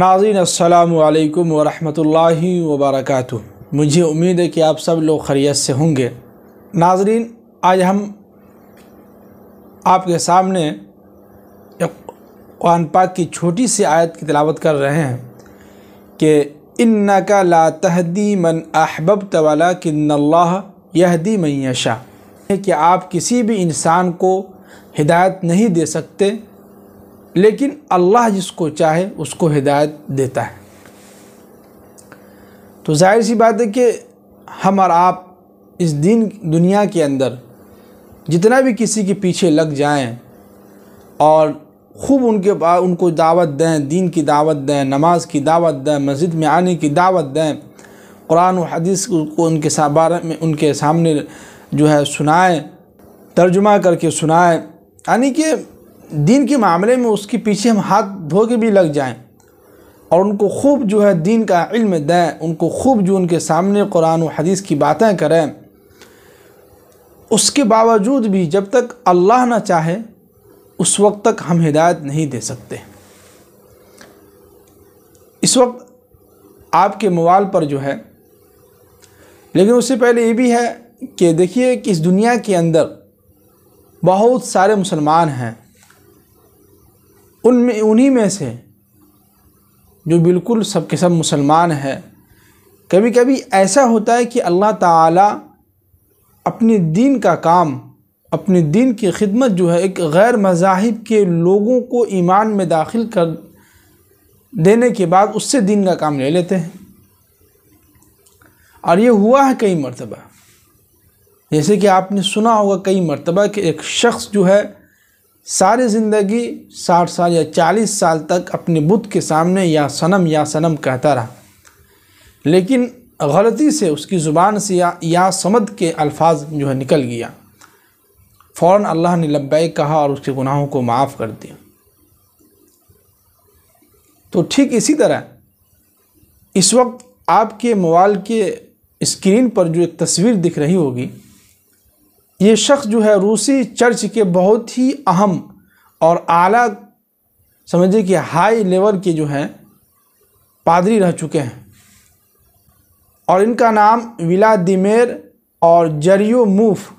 नाजीन असलकम वरहल वबरक मुझे उम्मीद है कि आप सब लोग खरीत से होंगे नाजरीन आज हम आपके सामने कुरान पाक की छोटी सी आयत की तलावत कर रहे हैं कि इन का ला तहदी मन अहबब तवाला किन्ला यहदी मैशा है कि आप किसी भी इंसान को हिदायत नहीं दे सकते लेकिन अल्लाह जिसको चाहे उसको हिदायत देता है तो जाहिर सी बात है कि हम और आप इस दिन दुनिया के अंदर जितना भी किसी के पीछे लग जाएं और खूब उनके पास उनको दावत दें दीन की दावत दें नमाज की दावत दें मस्जिद में आने की दावत दें कुरान और हदीस को उनके बारे में उनके सामने जो है सुनाएं तर्जुमा करके सुनाएं यानी कि दीन के मामले में उसके पीछे हम हाथ धो के भी लग जाएं और उनको खूब जो है दीन का इल्म दें उनको खूब जो उनके सामने कुरान और हदीस की बातें करें उसके बावजूद भी जब तक अल्लाह ना चाहे उस वक्त तक हम हिदायत नहीं दे सकते इस वक्त आपके मोबाइल पर जो है लेकिन उससे पहले ये भी है कि देखिए कि इस दुनिया के अंदर बहुत सारे मुसलमान हैं उनमें उन्हीं में से जो बिल्कुल सब के सब मुसलमान है कभी कभी ऐसा होता है कि अल्लाह ताला अपने दीन का काम अपने दीन की खिदमत जो है एक गैर मजाहब के लोगों को ईमान में दाखिल कर देने के बाद उससे दीन का काम ले लेते हैं और ये हुआ है कई मर्तबा जैसे कि आपने सुना होगा कई मर्तबा कि एक शख्स जो है सारी ज़िंदगी साठ साल या चालीस साल तक अपने बुद्ध के सामने या सनम या सनम कहता रहा लेकिन गलती से उसकी ज़ुबान से या, या समद के अल्फाज जो है निकल गया फ़ौर अल्लाह ने लब्बे कहा और उसके गुनाहों को माफ़ कर दिया तो ठीक इसी तरह इस वक्त आपके मोबाइल के स्क्रीन पर जो एक तस्वीर दिख रही होगी ये शख्स जो है रूसी चर्च के बहुत ही अहम और आला समझिए कि हाई लेवल के जो हैं पादरी रह चुके हैं और इनका नाम विलादिमेर और जरियो मूफ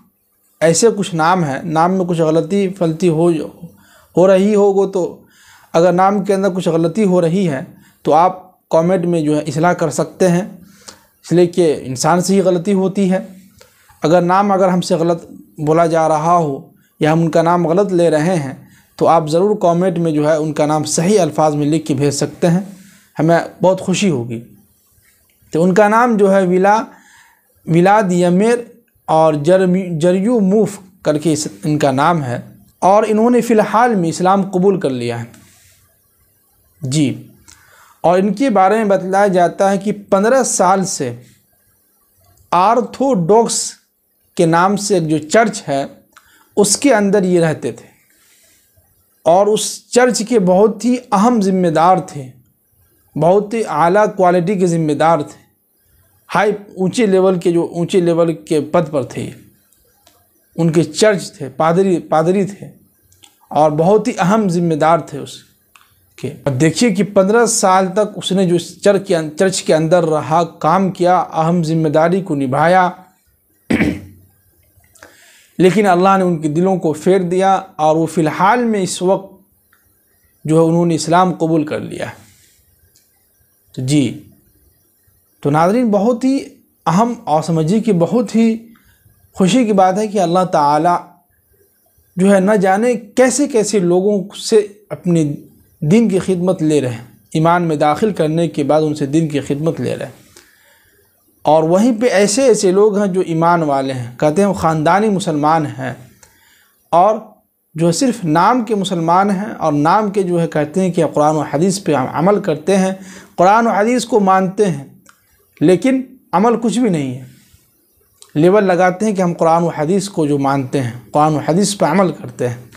ऐसे कुछ नाम हैं नाम में कुछ गलती फलती हो हो रही होगो तो अगर नाम के अंदर कुछ गलती हो रही है तो आप कमेंट में जो है इसलाह कर सकते हैं इसलिए कि इंसान से ही गलती होती है अगर नाम अगर हमसे गलत बोला जा रहा हो या हम उनका नाम गलत ले रहे हैं तो आप ज़रूर कमेंट में जो है उनका नाम सही अल्फाज में लिख के भेज सकते हैं हमें बहुत खुशी होगी तो उनका नाम जो है विला विलाद यमेर और जरयू मूफ करके इनका नाम है और इन्होंने फ़िलहाल में इस्लाम कबूल कर लिया है जी और इनके बारे में बताया जाता है कि पंद्रह साल से आर्थोडॉक्स के नाम से जो चर्च है उसके अंदर ये रहते थे और उस चर्च के बहुत ही अहम जिम्मेदार थे बहुत ही आला क्वालिटी के ज़िम्मेदार थे हाई ऊंचे लेवल के जो ऊंचे लेवल के पद पर थे उनके चर्च थे पादरी पादरी थे और बहुत ही अहम जिम्मेदार थे उस के अब देखिए कि पंद्रह साल तक उसने जो चर्च के चर्च के अंदर रहा काम किया अहम जिम्मेदारी को निभाया लेकिन अल्लाह ने उनके दिलों को फेर दिया और वो फ़िलहाल में इस वक्त जो है उन्होंने इस्लाम कबूल कर लिया तो जी तो नाजरीन बहुत ही अहम और समझिए कि बहुत ही खुशी की बात है कि अल्लाह ताला जो है न जाने कैसे कैसे लोगों से अपने दिन की खिदमत ले रहे हैं ईमान में दाखिल करने के बाद उनसे दिन की खिदमत ले रहे हैं और वहीं पे ऐसे ऐसे लोग हैं जो ईमान वाले हैं कहते हैं वो ख़ानदानी मुसलमान हैं और जो सिर्फ नाम के मुसलमान हैं और नाम के जो है कहते हैं कि कुरान और हदीस पे अमल करते हैं कुरान और हदीस को मानते हैं लेकिन अमल कुछ भी नहीं है लेवल लगाते हैं कि हम कुरान और हदीस को जो मानते हैं कुरान और हदीस पर अमल करते हैं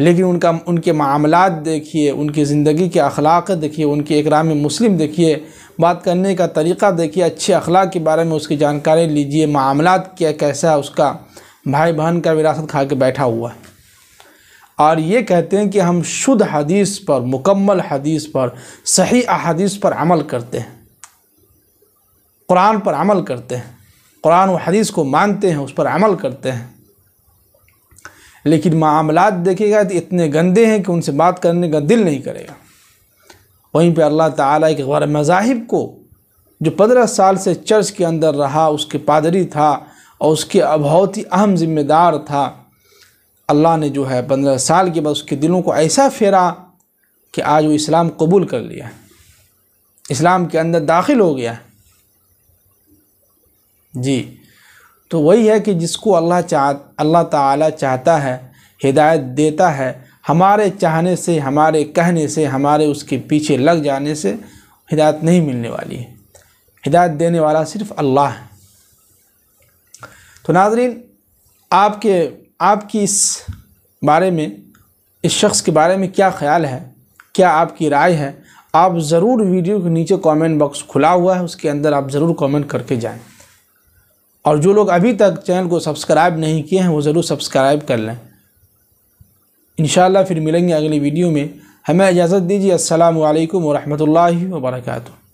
लेकिन उनका उनके मामलात देखिए उनकी ज़िंदगी के अखलाक देखिए उनके इकराम मुस्लिम देखिए बात करने का तरीक़ा देखिए अच्छे अखलाक के बारे में उसकी जानकारी लीजिए मामलात क्या कैसा है उसका भाई बहन का विरासत खा के बैठा हुआ है और ये कहते हैं कि हम शुद्ध हदीस पर मुकम्मल हदीस पर सही अदीस पर अमल करते हैं कुरान पर अमल करते हैं कुरान व हदीस को मानते हैं उस पर अमल करते हैं लेकिन मामला देखेगा तो इतने गंदे हैं कि उनसे बात करने का दिल नहीं करेगा वहीं पर अल्लाह ताला के गैर मज़ाहिब को जो पंद्रह साल से चर्च के अंदर रहा उसके पादरी था और उसके बहुत ही अहम जिम्मेदार था अल्लाह ने जो है पंद्रह साल के बाद उसके दिलों को ऐसा फेरा कि आज वो इस्लाम कबूल कर लिया इस्लाम के अंदर दाखिल हो गया जी तो वही है कि जिसको अल्लाह चाह अल्लाह ताला चाहता है हिदायत देता है हमारे चाहने से हमारे कहने से हमारे उसके पीछे लग जाने से हिदायत नहीं मिलने वाली है हिदायत देने वाला सिर्फ़ अल्लाह है तो नाजरीन आपके आपकी इस बारे में इस शख्स के बारे में क्या ख्याल है क्या आपकी राय है आप ज़रूर वीडियो के नीचे कमेंट बॉक्स खुला हुआ है उसके अंदर आप ज़रूर कमेंट करके जाएं और जो लोग अभी तक चैनल को सब्सक्राइब नहीं किए हैं वो ज़रूर सब्सक्राइब कर लें इन फिर मिलेंगे अगली वीडियो में हमें इजाज़त दीजिए अल्लाम वरहमल वर्का